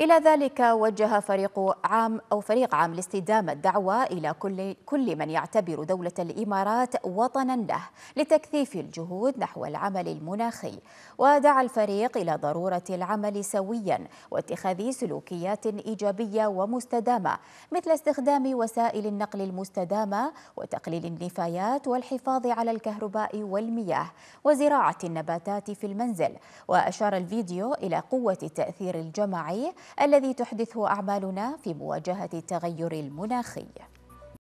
إلى ذلك وجه فريق عام أو فريق عام الاستدامة الدعوة إلى كل, كل من يعتبر دولة الإمارات وطنا له لتكثيف الجهود نحو العمل المناخي ودعا الفريق إلى ضرورة العمل سويا واتخاذ سلوكيات إيجابية ومستدامة مثل استخدام وسائل النقل المستدامة وتقليل النفايات والحفاظ على الكهرباء والمياه وزراعة النباتات في المنزل وأشار الفيديو إلى قوة التأثير الجماعي الذي تحدثه أعمالنا في مواجهة التغير المناخي